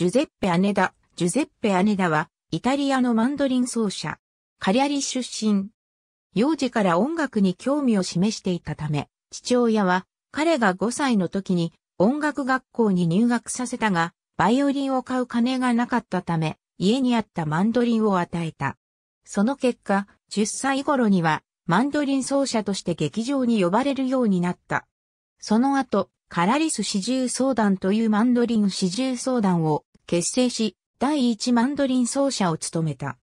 ジュゼッペ・アネダ。ジュゼッペ・アネダは、イタリアのマンドリン奏者。カリアリ出身。幼児から音楽に興味を示していたため、父親は、彼が5歳の時に音楽学校に入学させたが、バイオリンを買う金がなかったため、家にあったマンドリンを与えた。その結果、10歳頃には、マンドリン奏者として劇場に呼ばれるようになった。その後、カラリス四重奏団というマンドリン四重奏団を結成し、第一マンドリン奏者を務めた。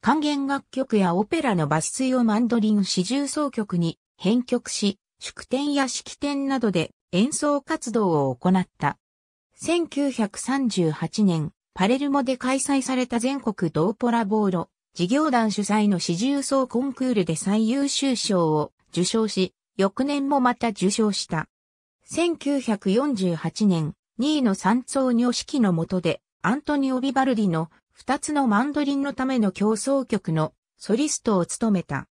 管弦楽曲やオペラの抜粋をマンドリン四重奏曲に編曲し、祝典や式典などで演奏活動を行った。1938年、パレルモで開催された全国ドーポラボーロ事業団主催の四重奏コンクールで最優秀賞を受賞し、翌年もまた受賞した。1948年、2位の三層女式のとでアントニオ・ビバルディの二つのマンドリンのための競争曲のソリストを務めた。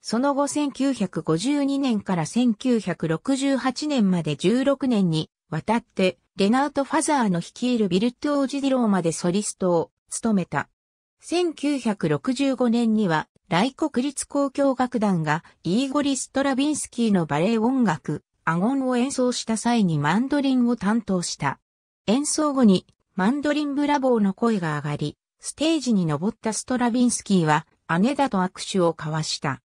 その後1952年から1968年まで16年に渡ってレナート・ファザーの率いるビルト・オージディローまでソリストを務めた。1965年には来国立交響楽団がイーゴリ・ストラビンスキーのバレエ音楽アゴンを演奏した際にマンドリンを担当した。演奏後にマンドリンブラボーの声が上がり、ステージに登ったストラビンスキーは姉だと握手を交わした。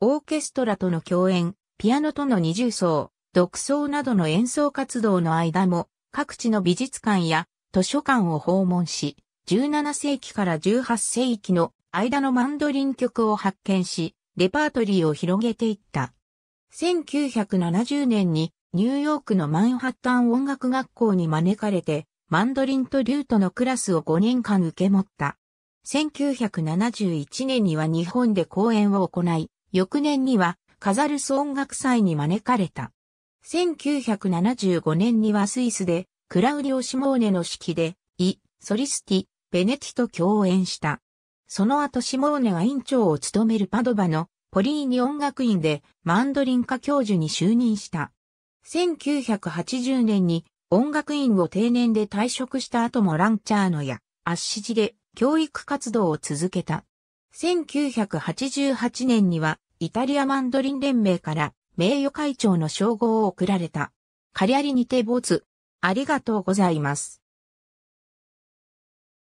オーケストラとの共演、ピアノとの二重奏、独奏などの演奏活動の間も、各地の美術館や図書館を訪問し、17世紀から18世紀の間のマンドリン曲を発見し、レパートリーを広げていった。1970年にニューヨークのマンハッタン音楽学校に招かれてマンドリンとリュートのクラスを5年間受け持った。1971年には日本で講演を行い、翌年にはカザルス音楽祭に招かれた。1975年にはスイスでクラウディオ・シモーネの式でイ・ソリスティ・ベネティと共演した。その後シモーネが院長を務めるパドバのポリーニ音楽院でマンドリン科教授に就任した。1980年に音楽院を定年で退職した後もランチャーノやアッシジで教育活動を続けた。1988年にはイタリアマンドリン連盟から名誉会長の称号を贈られた。カリアリにて没。ありがとうございます。